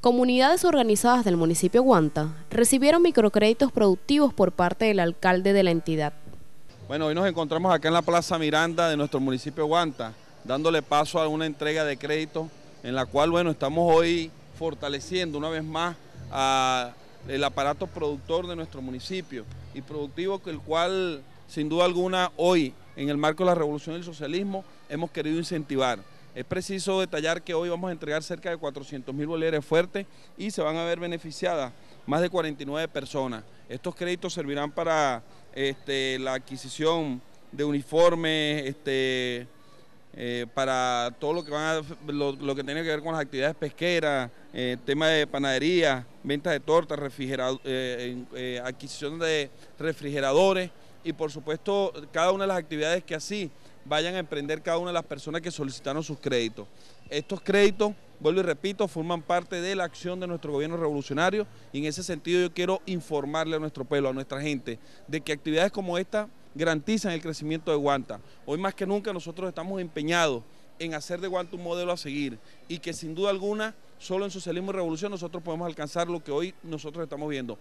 Comunidades organizadas del municipio Guanta recibieron microcréditos productivos por parte del alcalde de la entidad. Bueno, hoy nos encontramos acá en la Plaza Miranda de nuestro municipio Guanta, dándole paso a una entrega de créditos en la cual, bueno, estamos hoy fortaleciendo una vez más el aparato productor de nuestro municipio y productivo, que el cual, sin duda alguna, hoy, en el marco de la revolución del socialismo, hemos querido incentivar. Es preciso detallar que hoy vamos a entregar cerca de 400 mil bolívares fuertes y se van a ver beneficiadas más de 49 personas. Estos créditos servirán para este, la adquisición de uniformes, este, eh, para todo lo que van lo, que tiene que ver con las actividades pesqueras, eh, tema de panadería, ventas de tortas, eh, adquisición de refrigeradores y por supuesto cada una de las actividades que así vayan a emprender cada una de las personas que solicitaron sus créditos. Estos créditos, vuelvo y repito, forman parte de la acción de nuestro gobierno revolucionario y en ese sentido yo quiero informarle a nuestro pueblo, a nuestra gente, de que actividades como esta garantizan el crecimiento de Guanta. Hoy más que nunca nosotros estamos empeñados en hacer de Guanta un modelo a seguir y que sin duda alguna solo en socialismo y revolución nosotros podemos alcanzar lo que hoy nosotros estamos viendo.